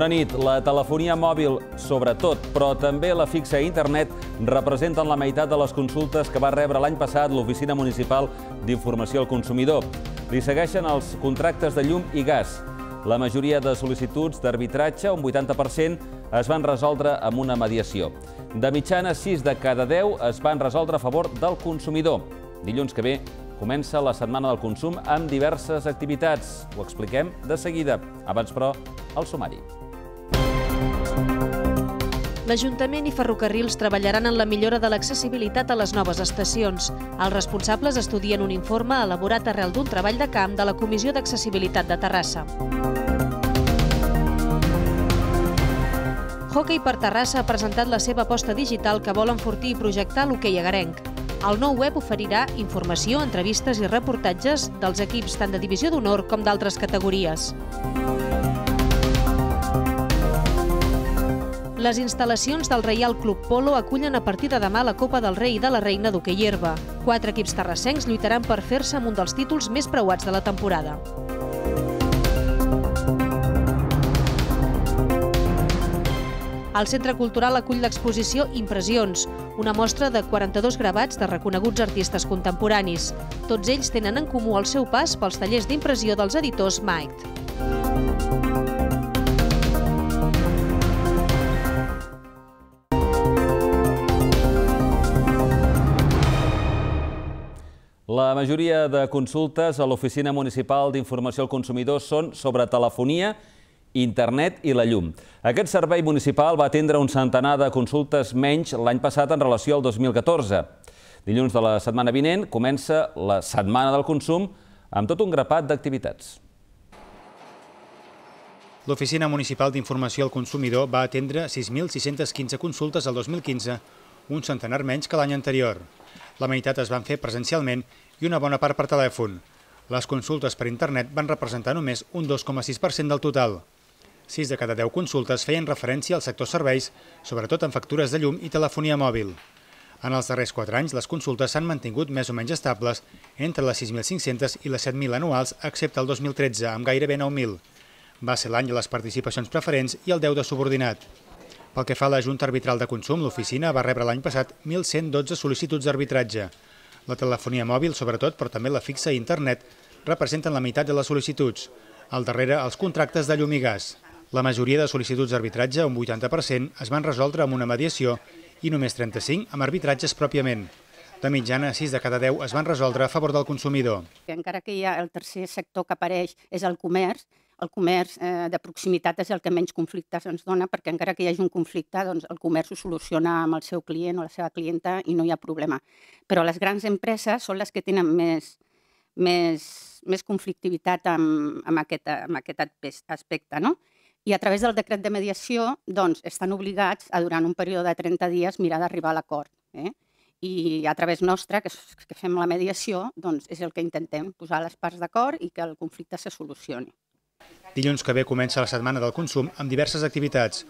Bona nit. La telefonia mòbil, sobretot, però també la fixa a internet, representen la meitat de les consultes que va rebre l'any passat l'Oficina Municipal d'Informació al Consumidor. Li segueixen els contractes de llum i gas. La majoria de sol·licituds d'arbitratge, un 80%, es van resoldre amb una mediació. De mitjana, 6 de cada 10 es van resoldre a favor del consumidor. Dilluns que ve comença la Setmana del Consum amb diverses activitats. Ho expliquem de seguida. Abans, però, el sumari. L'Ajuntament i Ferrocarrils treballaran en la millora de l'accessibilitat a les noves estacions. Els responsables estudien un informe elaborat arrel d'un treball de camp de la Comissió d'Accessibilitat de Terrassa. Hockey per Terrassa ha presentat la seva aposta digital que vol enfortir i projectar l'hoquei agarenc. El nou web oferirà informació, entrevistes i reportatges dels equips tant de divisió d'honor com d'altres categories. Música Les instal·lacions del Reial Club Polo acullen a partir de demà la Copa del Rei i de la Reina d'Hockey Herba. Quatre equips terrassencs lluitaran per fer-se amb un dels títols més preuats de la temporada. El Centre Cultural acull l'exposició Impressions, una mostra de 42 gravats de reconeguts artistes contemporanis. Tots ells tenen en comú el seu pas pels tallers d'impressió dels editors Maigd. La majoria de consultes a l'Oficina Municipal d'Informació al Consumidor són sobre telefonia, internet i la llum. Aquest servei municipal va atendre un centenar de consultes menys l'any passat en relació al 2014. Dilluns de la setmana vinent comença la Setmana del Consum amb tot un grapat d'activitats. L'Oficina Municipal d'Informació al Consumidor va atendre 6.615 consultes el 2015, un centenar menys que l'any anterior. La meitat es van fer presencialment i una bona part per telèfon. Les consultes per internet van representar només un 2,6% del total. 6 de cada 10 consultes feien referència al sector serveis, sobretot en factures de llum i telefonia mòbil. En els darrers 4 anys, les consultes s'han mantingut més o menys estables entre les 6.500 i les 7.000 anuals, excepte el 2013, amb gairebé 9.000. Va ser l'any de les participacions preferents i el 10 de subordinat. Pel que fa a la Junta Arbitral de Consum, l'oficina va rebre l'any passat 1.112 sol·licituds d'arbitratge. La telefonia mòbil, sobretot, però també la fixa i internet, representen la meitat de les sol·licituds. Al darrere, els contractes de llum i gas. La majoria de sol·licituds d'arbitratge, un 80%, es van resoldre amb una mediació i només 35 amb arbitratges pròpiament. De mitjana, 6 de cada 10 es van resoldre a favor del consumidor. Encara que hi ha el tercer sector que apareix és el comerç, el comerç eh, de proximitat és el que menys conflictes ens dona, perquè encara que hi hagi un conflicte, doncs el comerç ho soluciona amb el seu client o la seva clienta i no hi ha problema. Però les grans empreses són les que tenen més, més, més conflictivitat amb, amb, aquest, amb aquest aspecte, no? I a través del decret de mediació, doncs, estan obligats a, durant un període de 30 dies, mirar d'arribar a l'acord. Eh? i a través nostra, que, que fem la mediació, doncs és el que intentem, posar les parts d'acord i que el conflicte se solucioni. Dilluns que ve comença la Setmana del Consum amb diverses activitats.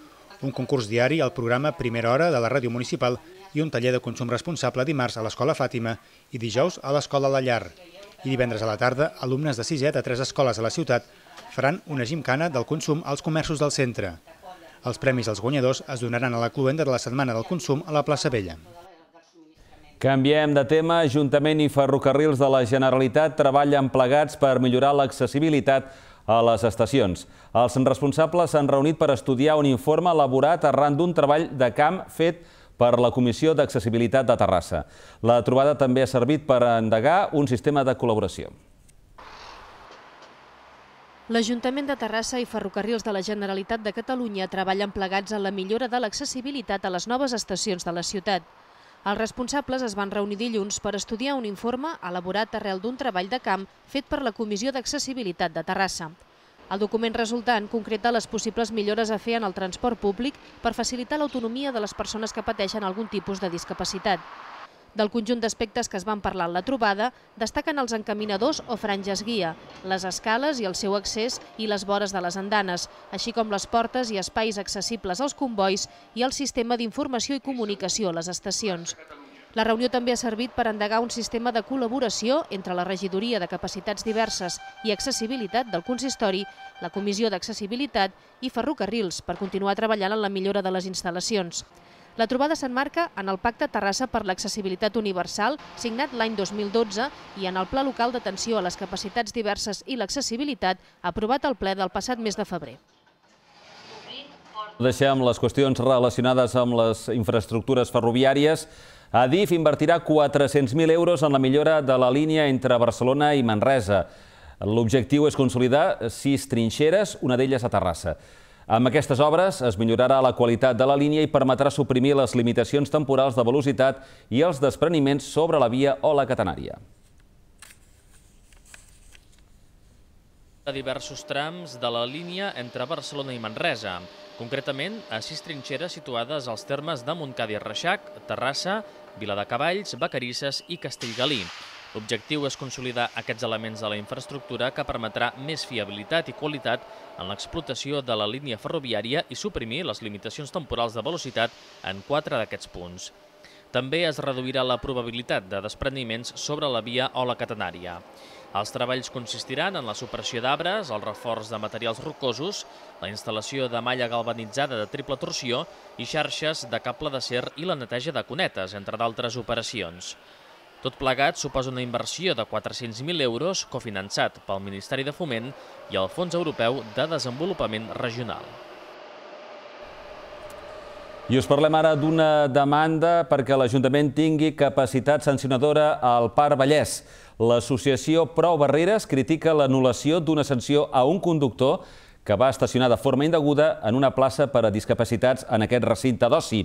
Un concurs diari al programa Primera Hora de la Ràdio Municipal i un taller de consum responsable dimarts a l'Escola Fàtima i dijous a l'Escola La Llar. I divendres a la tarda, alumnes de 6è de tres escoles a la ciutat faran una gimcana del consum als comerços del centre. Els premis als guanyadors es donaran a la cluenda de la Setmana del Consum a la plaça Vella. Canviem de tema. Ajuntament i Ferrocarrils de la Generalitat treballen plegats per millorar l'accessibilitat a les estacions. Els responsables s'han reunit per estudiar un informe elaborat arran d'un treball de camp fet per la Comissió d'Accessibilitat de Terrassa. La trobada també ha servit per endegar un sistema de col·laboració. L'Ajuntament de Terrassa i Ferrocarrils de la Generalitat de Catalunya treballen plegats en la millora de l'accessibilitat a les noves estacions de la ciutat. Els responsables es van reunir dilluns per estudiar un informe elaborat arrel d'un treball de camp fet per la Comissió d'Accessibilitat de Terrassa. El document resultant concreta les possibles millores a fer en el transport públic per facilitar l'autonomia de les persones que pateixen algun tipus de discapacitat. Del conjunt d'aspectes que es van parlar en la trobada, destaquen els encaminadors o franges guia, les escales i el seu accés i les vores de les andanes, així com les portes i espais accessibles als convois i el sistema d'informació i comunicació a les estacions. La reunió també ha servit per endegar un sistema de col·laboració entre la Regidoria de Capacitats Diverses i Accessibilitat del Consistori, la Comissió d'Accessibilitat i Ferrocarrils per continuar treballant en la millora de les instal·lacions. La trobada s'enmarca en el Pacte Terrassa per l'Accessibilitat Universal, signat l'any 2012, i en el Pla Local d'Atenció a les Capacitats Diverses i l'Accessibilitat, aprovat al ple del passat mes de febrer. Deixem les qüestions relacionades amb les infraestructures ferroviàries. Adif invertirà 400.000 euros en la millora de la línia entre Barcelona i Manresa. L'objectiu és consolidar sis trinxeres, una d'elles a Terrassa. Amb aquestes obres es millorarà la qualitat de la línia i permetrà suprimir les limitacions temporals de velocitat i els despreniments sobre la via o la catenària. de diversos trams de la línia entre Barcelona i Manresa, concretament a sis trinxeres situades als termes de Montcada i Reixac, Terrassa, Viladecavalls, Vacarisses i Castellgalí. L'objectiu és consolidar aquests elements de la infraestructura que permetrà més fiabilitat i qualitat en l'explotació de la línia ferroviària i suprimir les limitacions temporals de velocitat en quatre d'aquests punts. També es reduirà la probabilitat de despreniments sobre la via o la catenària. Els treballs consistiran en la supressió d'arbres, el reforç de materials rocosos, la instal·lació de malla galvanitzada de triple torsió i xarxes de cable d'acer i la neteja de cunetes, entre d'altres operacions. Tot plegat suposa una inversió de 400.000 euros cofinançat pel Ministeri de Foment i el Fons Europeu de Desenvolupament Regional. I us parlem ara d'una demanda perquè l'Ajuntament tingui capacitat sancionadora al Parc Vallès. L'associació Prou Barreres critica l'anul·lació d'una sanció a un conductor que va estacionar de forma indeguda en una plaça per a discapacitats en aquest recinte d'oci.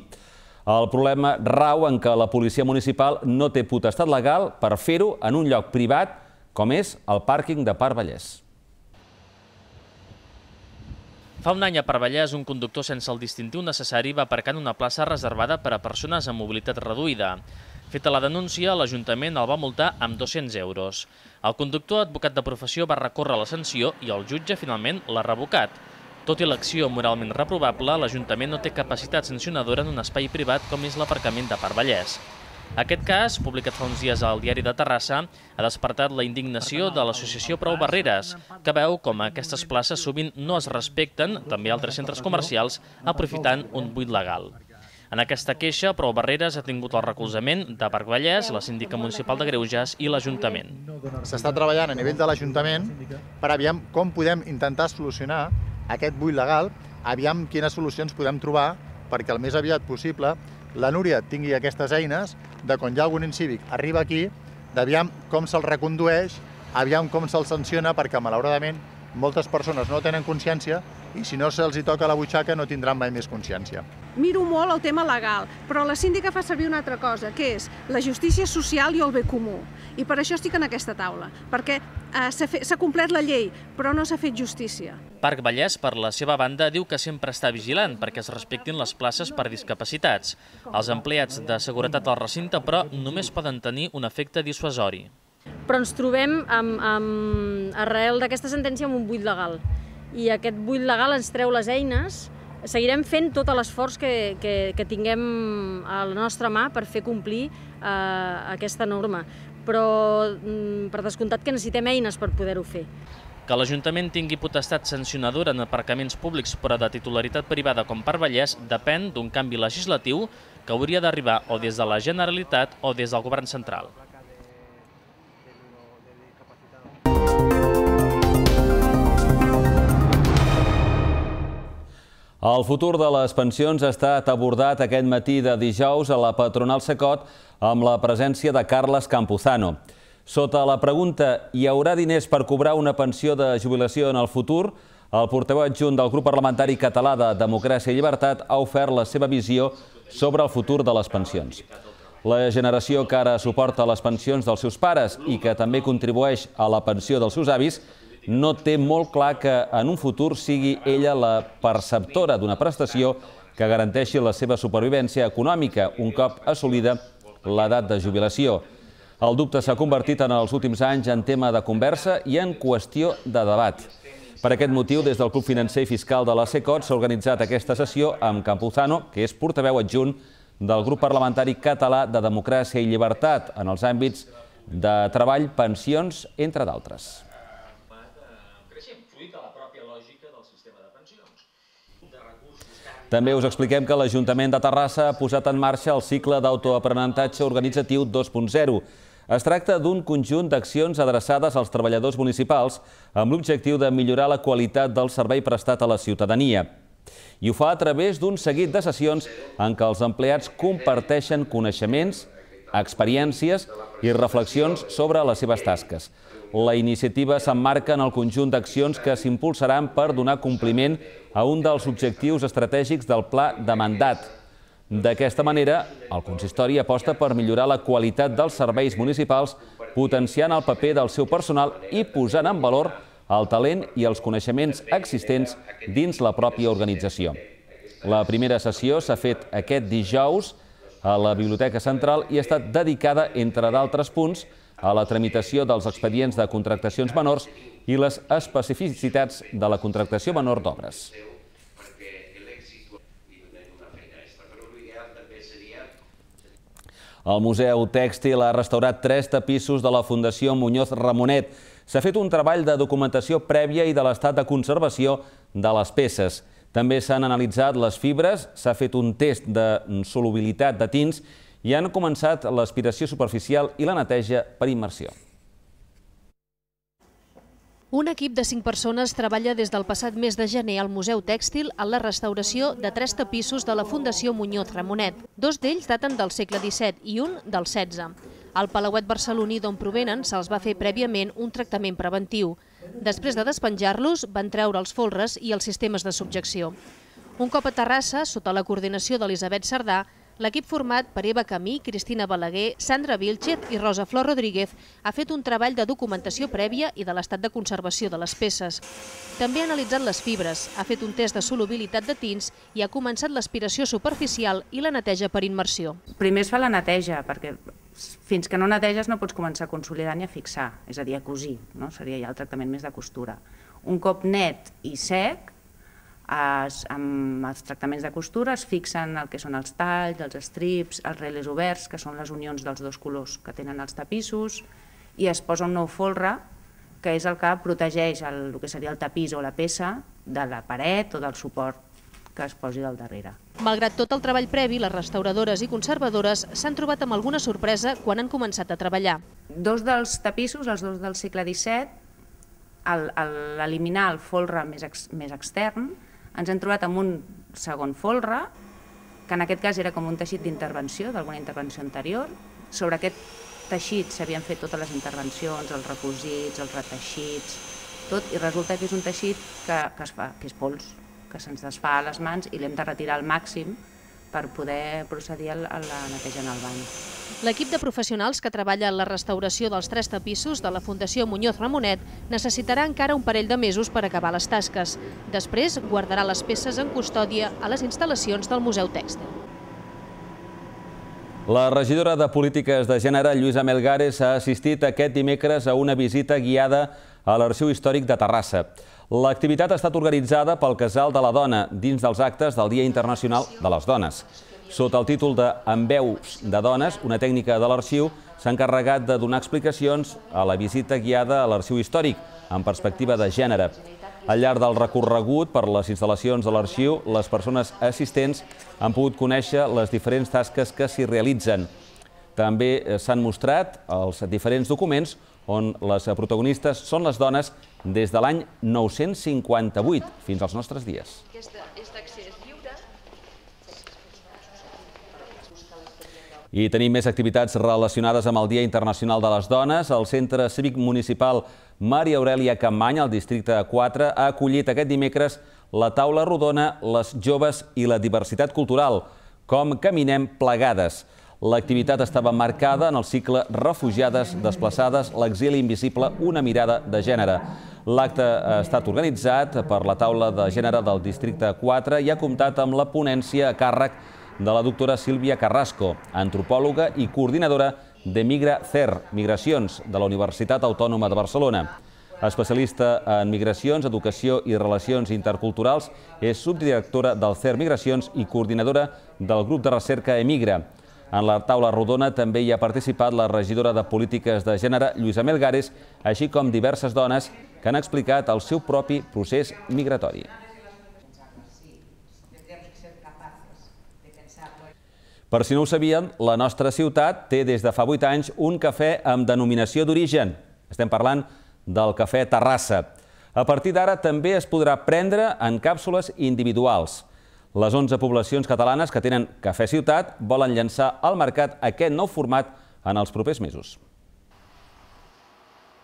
El problema rau en que la policia municipal no té potestat legal per fer-ho en un lloc privat, com és el pàrquing de Parc Vallès. Fa un any a Vallès, un conductor sense el distintiu necessari va aparcar en una plaça reservada per a persones amb mobilitat reduïda. Feta la denúncia, l'Ajuntament el va multar amb 200 euros. El conductor, advocat de professió, va recórrer la sanció i el jutge finalment l'ha revocat. Tot i l'acció moralment reprovable, l'Ajuntament no té capacitat sancionadora en un espai privat com és l'aparcament de Parc Vallès. Aquest cas, publicat fa uns dies al diari de Terrassa, ha despertat la indignació de l'associació Prou Barreres, que veu com aquestes places sovint no es respecten, també altres centres comercials, aprofitant un buit legal. En aquesta queixa, Prou Barreres ha tingut el recolzament de Parc Vallès, la síndica municipal de Greuges i l'Ajuntament. S'està treballant a nivell de l'Ajuntament per aviam com podem intentar solucionar aquest buit legal, aviam quines solucions podem trobar perquè el més aviat possible la Núria tingui aquestes eines de quan hi ha algun incívic arriba aquí, d'aviam com se'l recondueix, aviam com se'l sanciona, perquè malauradament moltes persones no tenen consciència i si no se'ls toca la butxaca no tindran mai més consciència. Miro molt el tema legal, però la síndica fa servir una altra cosa, que és la justícia social i el bé comú. I per això estic en aquesta taula, perquè eh, s'ha complert la llei, però no s'ha fet justícia. Parc Vallès, per la seva banda, diu que sempre està vigilant perquè es respectin les places per discapacitats. Els empleats de seguretat al recinte, però, només poden tenir un efecte dissuasori. Però ens trobem amb, amb, arrel d'aquesta sentència amb un buit legal. I aquest buit legal ens treu les eines seguirem fent tot l'esforç que, que, que tinguem a la nostra mà per fer complir eh, aquesta norma, però mm, per descomptat que necessitem eines per poder-ho fer. Que l'Ajuntament tingui potestat sancionadora en aparcaments públics però de titularitat privada com per Vallès depèn d'un canvi legislatiu que hauria d'arribar o des de la Generalitat o des del Govern Central. El futur de les pensions ha estat abordat aquest matí de dijous a la patronal Secot amb la presència de Carles Campuzano. Sota la pregunta hi haurà diners per cobrar una pensió de jubilació en el futur, el portaveu adjunt del grup parlamentari català de Democràcia i Llibertat ha ofert la seva visió sobre el futur de les pensions. La generació que ara suporta les pensions dels seus pares i que també contribueix a la pensió dels seus avis no té molt clar que en un futur sigui ella la perceptora d'una prestació que garanteixi la seva supervivència econòmica un cop assolida l'edat de jubilació. El dubte s'ha convertit en els últims anys en tema de conversa i en qüestió de debat. Per aquest motiu, des del Club Financer i Fiscal de la CECOT s'ha organitzat aquesta sessió amb Campuzano, que és portaveu adjunt del grup parlamentari català de Democràcia i Llibertat en els àmbits de treball, pensions, entre d'altres. També us expliquem que l'Ajuntament de Terrassa ha posat en marxa el cicle d'autoaprenentatge organitzatiu 2.0. Es tracta d'un conjunt d'accions adreçades als treballadors municipals amb l'objectiu de millorar la qualitat del servei prestat a la ciutadania. I ho fa a través d'un seguit de sessions en què els empleats comparteixen coneixements, experiències i reflexions sobre les seves tasques. La iniciativa s'emmarca en el conjunt d'accions que s'impulsaran per donar compliment a un dels objectius estratègics del pla de mandat. D'aquesta manera, el consistori aposta per millorar la qualitat dels serveis municipals, potenciant el paper del seu personal i posant en valor el talent i els coneixements existents dins la pròpia organització. La primera sessió s'ha fet aquest dijous a la Biblioteca Central i ha estat dedicada, entre d'altres punts, a la tramitació dels expedients de contractacions menors i les especificitats de la contractació menor d'obres. El Museu Tèxtil ha restaurat tres tapissos de la Fundació Muñoz Ramonet. S'ha fet un treball de documentació prèvia i de l'estat de conservació de les peces. També s'han analitzat les fibres, s'ha fet un test de solubilitat de tins i i han començat l'aspiració superficial i la neteja per immersió. Un equip de cinc persones treballa des del passat mes de gener al Museu Tèxtil en la restauració de tres tapissos de la Fundació Muñoz Ramonet. Dos d'ells daten del segle XVII i un del XVI. Al Palauet barceloní d'on provenen se'ls va fer prèviament un tractament preventiu. Després de despenjar-los, van treure els folres i els sistemes de subjecció. Un cop a Terrassa, sota la coordinació d'Elisabet Sardà, L'equip format per Eva Camí, Cristina Balaguer, Sandra Vilchet i Rosa Flor Rodríguez ha fet un treball de documentació prèvia i de l'estat de conservació de les peces. També ha analitzat les fibres, ha fet un test de solubilitat de tins i ha començat l'aspiració superficial i la neteja per immersió. Primer es fa la neteja, perquè fins que no neteges no pots començar a consolidar ni a fixar, és a dir, a cosir, no? seria ja el tractament més de costura. Un cop net i sec, es, amb els tractaments de costura es fixen el que són els talls, els strips, els relés oberts, que són les unions dels dos colors que tenen els tapissos, i es posa un nou folre, que és el que protegeix el, el que seria el tapís o la peça de la paret o del suport que es posi del darrere. Malgrat tot el treball previ, les restauradores i conservadores s'han trobat amb alguna sorpresa quan han començat a treballar. Dos dels tapissos, els dos del segle XVII, l'eliminar el, el, el folre més, ex, més extern, ens hem trobat amb un segon folre, que en aquest cas era com un teixit d'intervenció, d'alguna intervenció anterior. Sobre aquest teixit s'havien fet totes les intervencions, els recosits, els reteixits, tot, i resulta que és un teixit que, que es fa, que és pols, que se'ns desfà a les mans i l'hem de retirar al màxim per poder procedir a la neteja en el bany. L'equip de professionals que treballa en la restauració dels tres tapissos de la Fundació Muñoz Ramonet necessitarà encara un parell de mesos per acabar les tasques. Després guardarà les peces en custòdia a les instal·lacions del Museu Tèxtil. La regidora de Polítiques de Gènere, Lluïsa Melgares, ha assistit aquest dimecres a una visita guiada a l'Arxiu Històric de Terrassa. L'activitat ha estat organitzada pel Casal de la Dona dins dels actes del Dia Internacional de les Dones. Sota el títol de En veus de dones, una tècnica de l'arxiu, s'ha encarregat de donar explicacions a la visita guiada a l'arxiu històric, en perspectiva de gènere. Al llarg del recorregut per les instal·lacions de l'arxiu, les persones assistents han pogut conèixer les diferents tasques que s'hi realitzen. També eh, s'han mostrat els diferents documents on les protagonistes són les dones des de l'any 958 fins als nostres dies. I tenim més activitats relacionades amb el Dia Internacional de les Dones. El Centre Cívic Municipal Maria Aurelia Campany, al districte 4, ha acollit aquest dimecres la taula rodona Les joves i la diversitat cultural, com caminem plegades. L'activitat estava marcada en el cicle Refugiades, desplaçades, l'exili invisible, una mirada de gènere. L'acte ha estat organitzat per la taula de gènere del districte 4 i ha comptat amb la ponència a càrrec de de la doctora Sílvia Carrasco, antropòloga i coordinadora de Migra CER, Migracions, de la Universitat Autònoma de Barcelona. Especialista en migracions, educació i relacions interculturals, és subdirectora del CER Migracions i coordinadora del grup de recerca Emigra. En la taula rodona també hi ha participat la regidora de Polítiques de Gènere, Lluïsa Melgares, així com diverses dones que han explicat el seu propi procés migratori. Per si no ho sabíem, la nostra ciutat té des de fa 8 anys un cafè amb denominació d'origen. Estem parlant del cafè Terrassa. A partir d'ara també es podrà prendre en càpsules individuals. Les 11 poblacions catalanes que tenen Cafè Ciutat volen llançar al mercat aquest nou format en els propers mesos.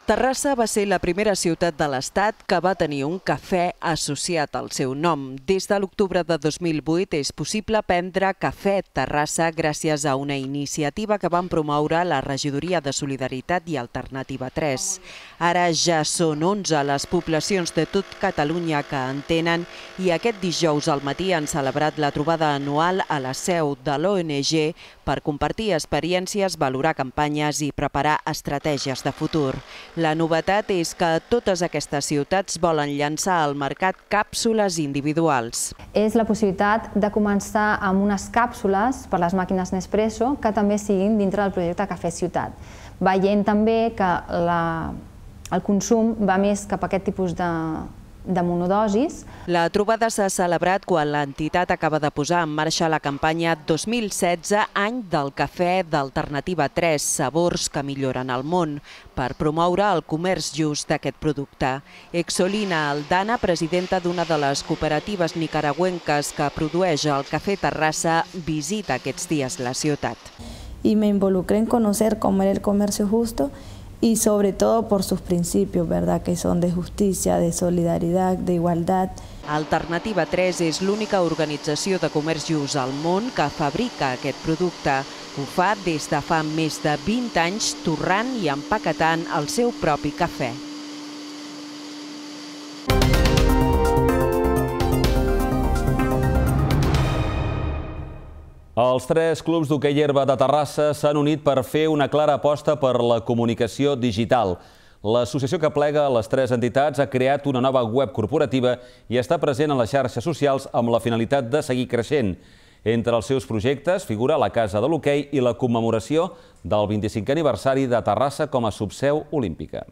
Terrassa va ser la primera ciutat de l'Estat que va tenir un cafè associat al seu nom. Des de l'octubre de 2008 és possible prendre cafè Terrassa gràcies a una iniciativa que van promoure la Regidoria de Solidaritat i Alternativa 3. Ara ja són 11 les poblacions de tot Catalunya que en tenen i aquest dijous al matí han celebrat la trobada anual a la seu de l'ONG per compartir experiències, valorar campanyes i preparar estratègies de futur. La novetat és que totes aquestes ciutats volen llançar al mercat càpsules individuals. És la possibilitat de començar amb unes càpsules per les màquines Nespresso que també siguin dintre del projecte Cafè Ciutat, veient també que la, el consum va més cap a aquest tipus de, de monodosis. La trobada s'ha celebrat quan l'entitat acaba de posar en marxa la campanya 2016 any del cafè d'Alternativa 3, sabors que milloren el món, per promoure el comerç just d'aquest producte. Exolina Aldana, presidenta d'una de les cooperatives nicaragüenques que produeix el cafè Terrassa, visita aquests dies la ciutat. Y me involucré en conocer cómo era el comercio justo y sobre todo por sus principios, ¿verdad? Que son de justicia, de solidaridad, de igualdad. Alternativa 3 és l'única organització de comerç just al món que fabrica aquest producte. Ho fa des de fa més de 20 anys torrant i empaquetant el seu propi cafè. Els tres clubs d'hoquei herba de Terrassa s'han unit per fer una clara aposta per la comunicació digital. L'associació que plega les tres entitats ha creat una nova web corporativa i està present a les xarxes socials amb la finalitat de seguir creixent. Entre els seus projectes figura la Casa de l'Hoquei i la commemoració del 25è aniversari de Terrassa com a subseu olímpica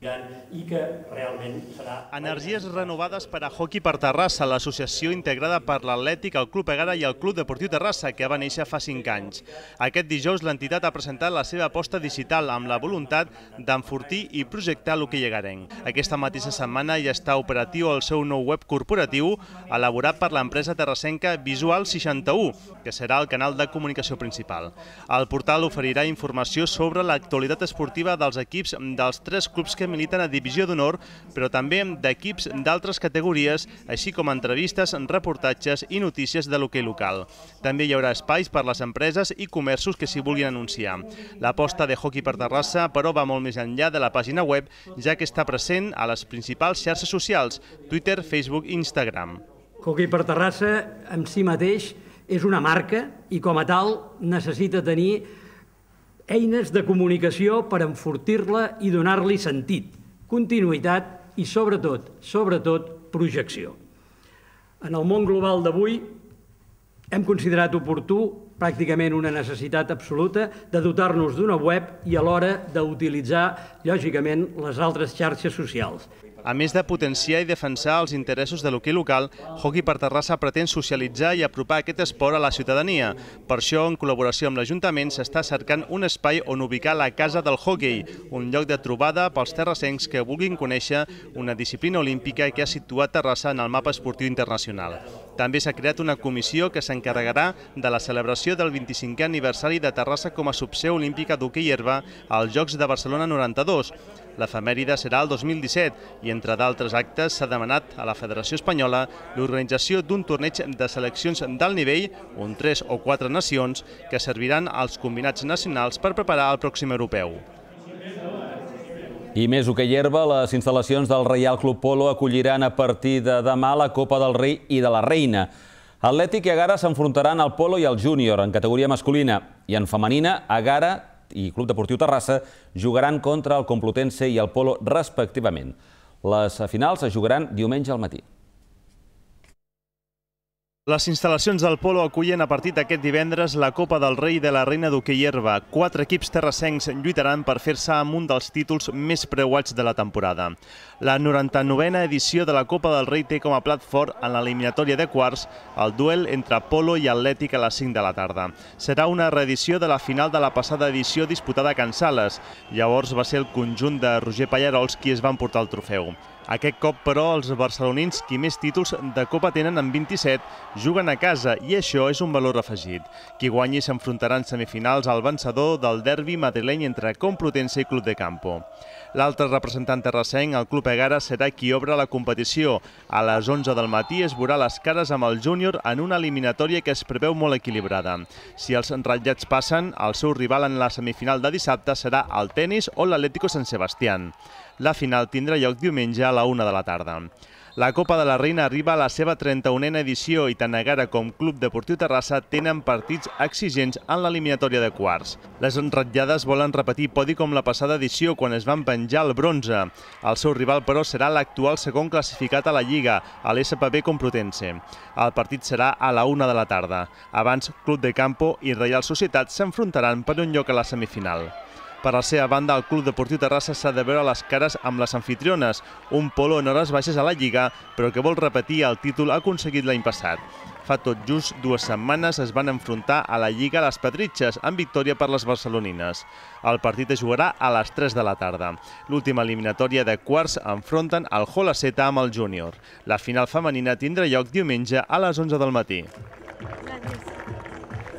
i que realment serà... Energies renovades per a hockey per Terrassa, l'associació integrada per l'Atlètic, el Club Egara i el Club Deportiu Terrassa, que va néixer fa 5 anys. Aquest dijous l'entitat ha presentat la seva aposta digital amb la voluntat d'enfortir i projectar que llegarem. Aquesta mateixa setmana ja està operatiu el seu nou web corporatiu elaborat per l'empresa terrassenca Visual 61, que serà el canal de comunicació principal. El portal oferirà informació sobre l'actualitat esportiva dels equips dels tres clubs que militen a Divisió d'Honor, però també d'equips d'altres categories, així com entrevistes, reportatges i notícies de l'hoquei local. També hi haurà espais per les empreses i comerços que s'hi vulguin anunciar. L'aposta de hockey per Terrassa, però, va molt més enllà de la pàgina web, ja que està present a les principals xarxes socials, Twitter, Facebook i Instagram. Hockey per Terrassa, en si mateix, és una marca i com a tal necessita tenir eines de comunicació per enfortir-la i donar-li sentit, continuïtat i, sobretot, sobretot, projecció. En el món global d'avui hem considerat oportú pràcticament una necessitat absoluta de dotar-nos d'una web i alhora d'utilitzar, lògicament, les altres xarxes socials. A més de potenciar i defensar els interessos de l'hoquei local, Hockey per Terrassa pretén socialitzar i apropar aquest esport a la ciutadania. Per això, en col·laboració amb l'Ajuntament, s'està cercant un espai on ubicar la Casa del Hockey, un lloc de trobada pels terrassencs que vulguin conèixer una disciplina olímpica que ha situat Terrassa en el mapa esportiu internacional. També s'ha creat una comissió que s'encarregarà de la celebració del 25è aniversari de Terrassa com a subseu olímpica d'hoquei herba als Jocs de Barcelona 92. L'efemèride serà el 2017 i, entre d'altres actes, s'ha demanat a la Federació Espanyola l'organització d'un torneig de seleccions d'alt nivell, on tres o quatre nacions, que serviran als combinats nacionals per preparar el pròxim europeu. I més o que herba, les instal·lacions del Reial Club Polo acolliran a partir de demà la Copa del Rei i de la Reina. Atlètic i Agara s'enfrontaran al Polo i al Júnior en categoria masculina i en femenina Agara i Club Deportiu Terrassa jugaran contra el Complutense i el Polo respectivament. Les finals es jugaran diumenge al matí. Les instal·lacions del Polo acullen a partir d'aquest divendres la Copa del Rei de la Reina d'Hockey Quatre equips terrassencs lluitaran per fer-se amb un dels títols més preuats de la temporada. La 99a edició de la Copa del Rei té com a plat fort en l'eliminatòria de quarts el duel entre Polo i Atlètic a les 5 de la tarda. Serà una reedició de la final de la passada edició disputada a Can Sales. Llavors va ser el conjunt de Roger Pallarols qui es va emportar el trofeu. Aquest cop, però, els barcelonins, qui més títols de Copa tenen amb 27, juguen a casa i això és un valor afegit. Qui guanyi s'enfrontarà en semifinals al vencedor del derbi madrileny entre Complutense i Club de Campo. L'altre representant terrassenc, el Club Egara, serà qui obre la competició. A les 11 del matí es veurà les cares amb el júnior en una eliminatòria que es preveu molt equilibrada. Si els ratllats passen, el seu rival en la semifinal de dissabte serà el tennis o l'Atlético San Sebastián. La final tindrà lloc diumenge a la una de la tarda. La Copa de la Reina arriba a la seva 31a edició i tant Negara com Club Deportiu Terrassa tenen partits exigents en l'eliminatòria de quarts. Les enratllades volen repetir podi com la passada edició quan es van penjar el bronze. El seu rival, però, serà l'actual segon classificat a la Lliga, a l'SPB Complutense. El partit serà a la una de la tarda. Abans, Club de Campo i Reial Societat s'enfrontaran per un lloc a la semifinal. Per la seva banda, el Club Deportiu Terrassa s'ha de veure les cares amb les anfitriones, un polo en hores baixes a la Lliga, però que vol repetir el títol aconseguit l'any passat. Fa tot just dues setmanes es van enfrontar a la Lliga a les Petritxes, amb victòria per les barcelonines. El partit es jugarà a les 3 de la tarda. L'última eliminatòria de quarts enfronten el Holaceta amb el Júnior. La final femenina tindrà lloc diumenge a les 11 del matí. Gràcies.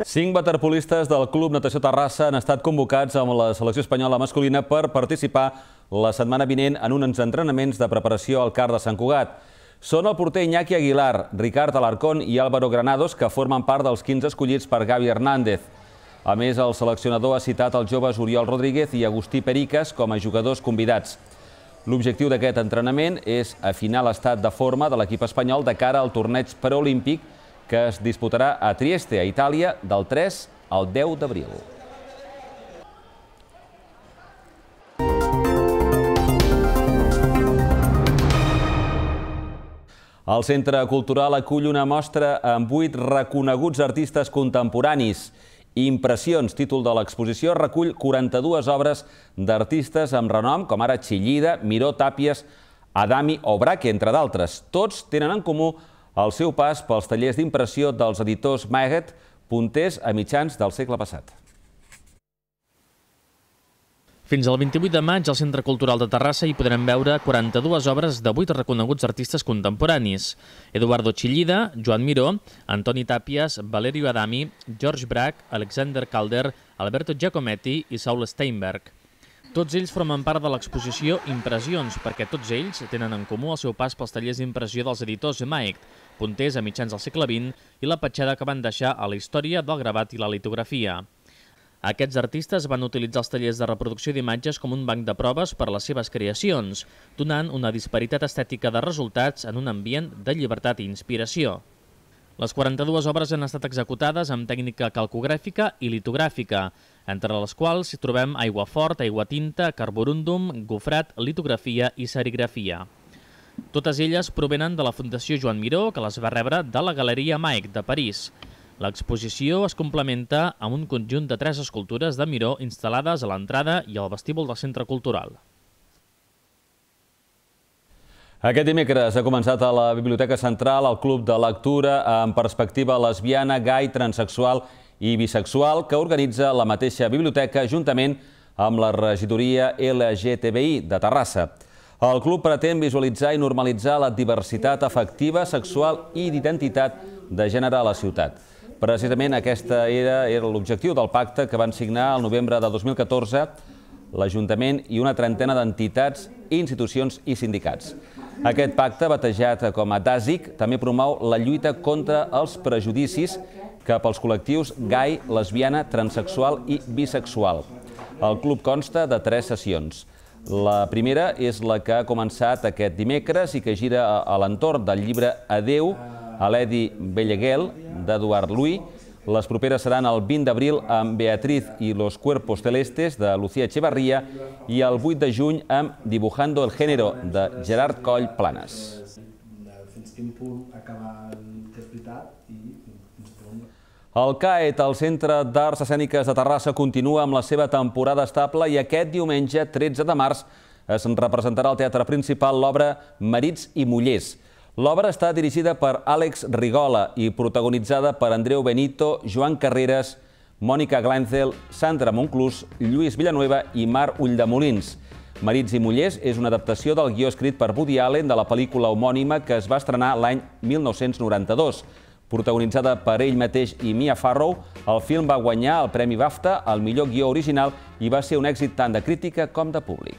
Cinc waterpolistes del Club Natació Terrassa han estat convocats amb la selecció espanyola masculina per participar la setmana vinent en uns entrenaments de preparació al CAR de Sant Cugat. Són el porter Iñaki Aguilar, Ricard Alarcón i Álvaro Granados, que formen part dels 15 escollits per Gavi Hernández. A més, el seleccionador ha citat els joves Oriol Rodríguez i Agustí Periques com a jugadors convidats. L'objectiu d'aquest entrenament és afinar l'estat de forma de l'equip espanyol de cara al torneig preolímpic que es disputarà a Trieste, a Itàlia, del 3 al 10 d'abril. El Centre Cultural acull una mostra amb vuit reconeguts artistes contemporanis. Impressions, títol de l'exposició, recull 42 obres d'artistes amb renom, com ara Chillida, Miró Tàpies, Adami o Braque, entre d'altres. Tots tenen en comú el seu pas pels tallers d'impressió dels editors Maeget, punters a mitjans del segle passat. Fins al 28 de maig, al Centre Cultural de Terrassa hi podrem veure 42 obres de 8 reconeguts artistes contemporanis. Eduardo Chillida, Joan Miró, Antoni Tàpies, Valerio Adami, George Braque, Alexander Calder, Alberto Giacometti i Saul Steinberg. Tots ells formen part de l'exposició Impressions, perquè tots ells tenen en comú el seu pas pels tallers d'impressió dels editors Maic, punters a mitjans del segle XX i la petjada que van deixar a la història del gravat i la litografia. Aquests artistes van utilitzar els tallers de reproducció d'imatges com un banc de proves per a les seves creacions, donant una disparitat estètica de resultats en un ambient de llibertat i inspiració. Les 42 obres han estat executades amb tècnica calcogràfica i litogràfica, entre les quals trobem aigua fort, aigua tinta, carborúndum, gofrat, litografia i serigrafia. Totes elles provenen de la Fundació Joan Miró, que les va rebre de la Galeria Maic de París. L'exposició es complementa amb un conjunt de tres escultures de Miró instal·lades a l'entrada i al vestíbul del Centre Cultural. Aquest dimecres ha començat a la Biblioteca Central el Club de Lectura en perspectiva lesbiana, gai, transexual i bisexual que organitza la mateixa biblioteca juntament amb la regidoria LGTBI de Terrassa. El club pretén visualitzar i normalitzar la diversitat afectiva, sexual i d'identitat de gènere a la ciutat. Precisament aquesta era, era l'objectiu del pacte que van signar el novembre de 2014 l'Ajuntament i una trentena d'entitats, institucions i sindicats. Aquest pacte, batejat com a DASIC, també promou la lluita contra els prejudicis cap als col·lectius gai, lesbiana, transexual i bisexual. El club consta de tres sessions. La primera és la que ha començat aquest dimecres i que gira a l'entorn del llibre Adeu, a l'Edi Belleguel, d'Eduard Lluí. Les properes seran el 20 d'abril amb Beatriz i los cuerpos celestes, de Lucía Echevarría, i el 8 de juny amb Dibujando el género, de Gerard Coll Planes. Fins quin punt acabar el CAET, el Centre d'Arts Escèniques de Terrassa, continua amb la seva temporada estable i aquest diumenge, 13 de març, es representarà al teatre principal l'obra Marits i Mollers. L'obra està dirigida per Àlex Rigola i protagonitzada per Andreu Benito, Joan Carreras, Mònica Glanzel, Sandra Monclús, Lluís Villanueva i Mar Ulldemolins. Marits i Mollers és una adaptació del guió escrit per Woody Allen de la pel·lícula homònima que es va estrenar l'any 1992 protagonitzada per ell mateix i Mia Farrow, el film va guanyar el Premi BAFTA al millor guió original i va ser un èxit tant de crítica com de públic.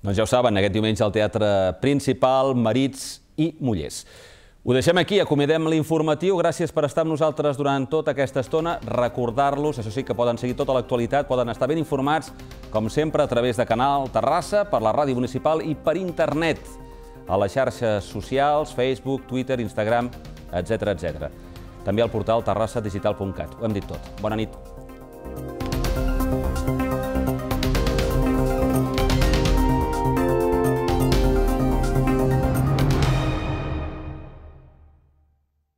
Doncs ja ho saben, aquest diumenge al Teatre Principal, Marits i Mollers. Ho deixem aquí, acomiadem l'informatiu. Gràcies per estar amb nosaltres durant tota aquesta estona. Recordar-los, això sí, que poden seguir tota l'actualitat, poden estar ben informats, com sempre, a través de Canal Terrassa, per la ràdio municipal i per internet, a les xarxes socials, Facebook, Twitter, Instagram, etc etc. També al portal terrassadigital.cat. Ho hem dit tot. Bona nit.